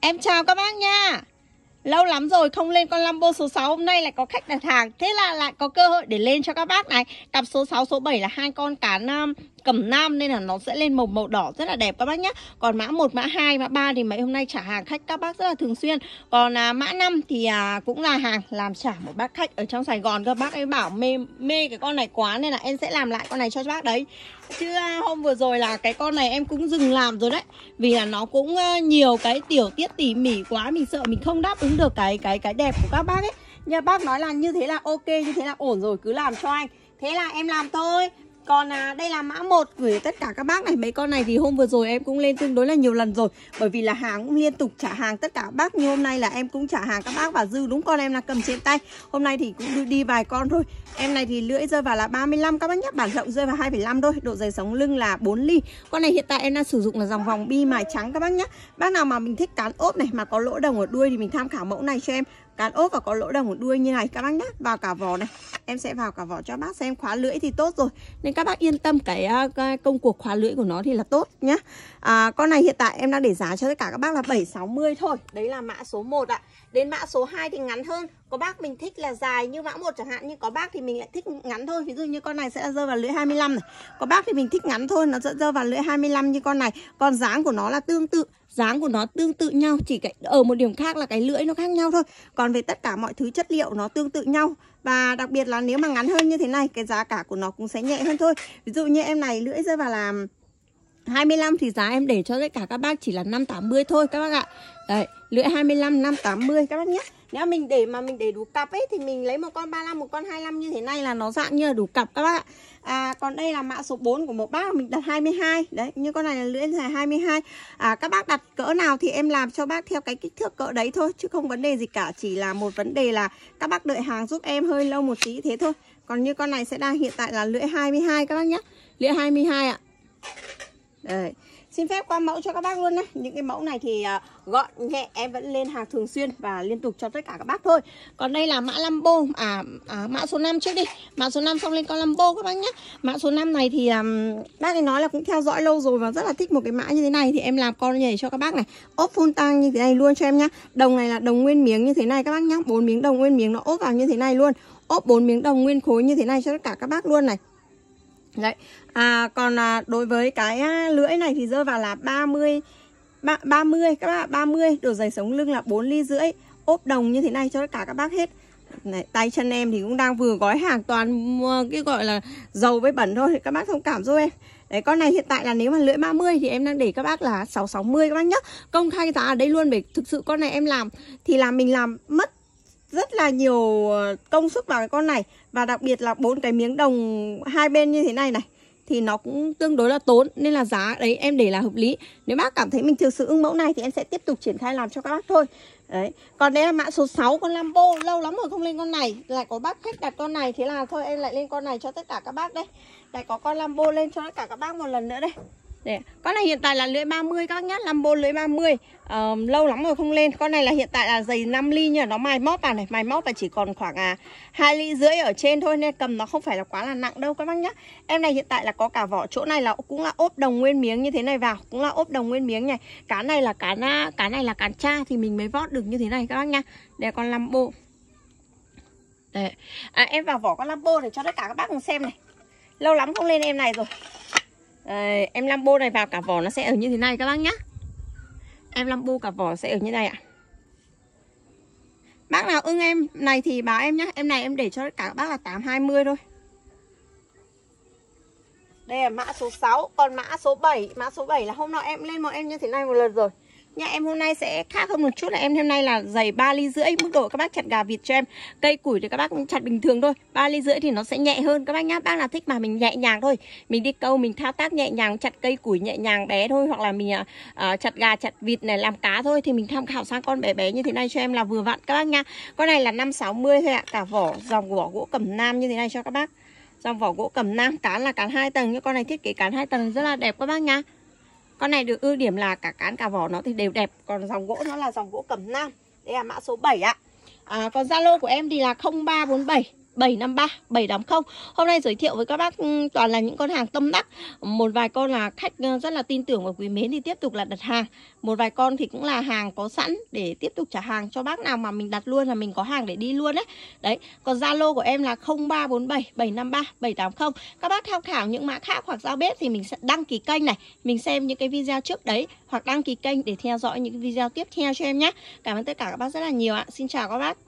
Em chào các bác nha Lâu lắm rồi không lên con Lambo số 6 Hôm nay lại có khách đặt hàng Thế là lại có cơ hội để lên cho các bác này Cặp số 6, số 7 là hai con cán um, cẩm nam nên là nó sẽ lên màu màu đỏ rất là đẹp các bác nhé còn mã 1, mã 2, mã 3 thì mấy hôm nay trả hàng khách các bác rất là thường xuyên còn à, mã 5 thì à, cũng là hàng làm trả một bác khách ở trong Sài Gòn các bác ấy bảo mê mê cái con này quá nên là em sẽ làm lại con này cho bác đấy chứ à, hôm vừa rồi là cái con này em cũng dừng làm rồi đấy vì là nó cũng à, nhiều cái tiểu tiết tỉ mỉ quá mình sợ mình không đáp ứng được cái cái cái đẹp của các bác ấy nha bác nói là như thế là ok như thế là ổn rồi cứ làm cho anh thế là em làm thôi còn à, đây là mã 1 gửi tất cả các bác này Mấy con này thì hôm vừa rồi em cũng lên tương đối là nhiều lần rồi Bởi vì là hàng cũng liên tục trả hàng tất cả các bác Như hôm nay là em cũng trả hàng các bác và dư đúng con em là cầm trên tay Hôm nay thì cũng đi, vài con thôi Em này thì lưỡi rơi vào là 35 các bác nhé Bản rộng rơi vào 2,5 thôi Độ dày sống lưng là 4 ly Con này hiện tại em đang sử dụng là dòng vòng bi mài trắng các bác nhé Bác nào mà mình thích cán ốp này mà có lỗ đồng ở đuôi thì mình tham khảo mẫu này cho em Cán ốp và có lỗ đồng ở đuôi như này các bác nhá Vào cả vỏ này Em sẽ vào cả vỏ cho bác xem khóa lưỡi thì tốt rồi Nên các bác yên tâm cái, à, cái công cuộc khóa lưỡi của nó thì là tốt nhá à, Con này hiện tại em đang để giá cho tất cả các bác là 760 thôi Đấy là mã số 1 ạ Đến mã số 2 thì ngắn hơn Có bác mình thích là dài như mã một chẳng hạn Nhưng có bác thì mình lại thích ngắn thôi Ví dụ như con này sẽ rơi vào lưỡi 25 này Có bác thì mình thích ngắn thôi Nó sẽ rơi vào lưỡi 25 như con này Còn dáng của nó là tương tự dáng của nó tương tự nhau chỉ cái, ở một điểm khác là cái lưỡi nó khác nhau thôi còn về tất cả mọi thứ chất liệu nó tương tự nhau và đặc biệt là nếu mà ngắn hơn như thế này cái giá cả của nó cũng sẽ nhẹ hơn thôi ví dụ như em này lưỡi rơi vào là 25 thì giá em để cho tất cả các bác chỉ là 580 thôi các bác ạ Đấy, lưỡi 25 580 các bác nhé nếu mình để mà mình để đủ cặp ấy thì mình lấy một con 35 một con 25 như thế này là nó dạng như là đủ cặp các bạn ạ à, còn đây là mã số 4 của một bác mình đặt 22 đấy như con này là lưỡi dài 22 à, các bác đặt cỡ nào thì em làm cho bác theo cái kích thước cỡ đấy thôi chứ không vấn đề gì cả chỉ là một vấn đề là các bác đợi hàng giúp em hơi lâu một tí thế thôi còn như con này sẽ đang hiện tại là lưỡi 22 các bác nhé lưỡi 22 ạ đấy Xin phép qua mẫu cho các bác luôn nhé Những cái mẫu này thì ờ, gọn nhẹ em vẫn lên hàng thường xuyên và liên tục cho tất cả các bác thôi Còn đây là mã Lambo à, à mã số 5 trước đi Mã số 5 xong lên con Lambo các bác nhé Mã số 5 này thì um, bác ấy nói là cũng theo dõi lâu rồi và rất là thích một cái mã như thế này Thì em làm con nhảy cho các bác này ốp full tăng như thế này luôn cho em nhá Đồng này là đồng nguyên miếng như thế này các bác nhá bốn miếng đồng nguyên miếng nó ốp vào như thế này luôn ốp bốn miếng đồng nguyên khối như thế này cho tất cả các bác luôn này Đấy. À, còn à, đối với cái à, lưỡi này thì rơi vào là 30 ba, 30 các bạn 30 đồ giày sống lưng là 4 ly rưỡi ốp đồng như thế này cho tất cả các bác hết này, tay chân em thì cũng đang vừa gói hàng toàn cái gọi là dầu với bẩn thôi các bác thông cảm giúp em Đấy con này hiện tại là nếu mà lưỡi 30 thì em đang để các bác là 660 các bác nhá Công khai giá ở đây luôn bởi thực sự con này em làm thì là mình làm mất rất là nhiều ờ, công sức vào cái con này và đặc biệt là bốn cái miếng đồng hai bên như thế này này thì nó cũng tương đối là tốn nên là giá đấy em để là hợp lý nếu bác cảm thấy mình thực sự ưng mẫu này thì em sẽ tiếp tục triển khai làm cho các bác thôi đấy còn đây là mã số 6 con Lambo lâu lắm rồi không lên con này lại có bác khách đặt con này thế là thôi em lại lên con này cho tất cả các bác đây lại có con Lambo lên cho tất cả các bác một lần nữa đây để, con này hiện tại là lưỡi 30 các nhát Lambo lưỡi 30 à, Lâu lắm rồi không lên Con này là hiện tại là dày 5 ly nha Nó mài móp vào này Mài móp và chỉ còn khoảng à, 2 ly rưỡi ở trên thôi Nên cầm nó không phải là quá là nặng đâu các bác nhá Em này hiện tại là có cả vỏ Chỗ này là cũng là ốp đồng nguyên miếng như thế này vào Cũng là ốp đồng nguyên miếng này Cá này là cá, na cá này là cá cha Thì mình mới vót được như thế này các bác nhá đây con Lambo Đấy. À, em vào vỏ con Lambo để cho tất cả các bác cùng xem này Lâu lắm không lên em này rồi à, em Lambo này vào cả vỏ nó sẽ ở như thế này các bác nhá em Lambo cả vỏ sẽ ở như này ạ Bác nào ưng em này thì báo em nhá Em này em để cho cả bác là 820 thôi Đây là mã số 6 Còn mã số 7 Mã số 7 là hôm nọ em lên một em như thế này một lần rồi nha em hôm nay sẽ khác hơn một chút là em hôm nay là dày ba ly rưỡi mức độ các bác chặt gà vịt cho em cây củi thì các bác cũng chặt bình thường thôi ba ly rưỡi thì nó sẽ nhẹ hơn các bác nhá bác là thích mà mình nhẹ nhàng thôi mình đi câu mình thao tác nhẹ nhàng chặt cây củi nhẹ nhàng bé thôi hoặc là mình uh, chặt gà chặt vịt này làm cá thôi thì mình tham khảo sang con bé bé như thế này cho em là vừa vặn các bác nha con này là 560 thôi ạ à. cả vỏ dòng vỏ gỗ cẩm nam như thế này cho các bác dòng vỏ gỗ cẩm nam cán là cán hai tầng nhưng con này thiết kế cán hai tầng rất là đẹp các bác nha con này được ưu điểm là cả cán cả vỏ nó thì đều đẹp Còn dòng gỗ nó là dòng gỗ cẩm nam Đây là mã số 7 ạ à, Còn Zalo của em thì là 0347 753 780 Hôm nay giới thiệu với các bác ừ, toàn là những con hàng tâm đắc Một vài con là khách ừ, rất là tin tưởng và quý mến thì tiếp tục là đặt hàng Một vài con thì cũng là hàng có sẵn để tiếp tục trả hàng cho bác nào mà mình đặt luôn là mình có hàng để đi luôn đấy Đấy, còn Zalo của em là 0347 753 780 Các bác tham khảo những mã khác hoặc giao bếp thì mình sẽ đăng ký kênh này Mình xem những cái video trước đấy hoặc đăng ký kênh để theo dõi những video tiếp theo cho em nhé Cảm ơn tất cả các bác rất là nhiều ạ Xin chào các bác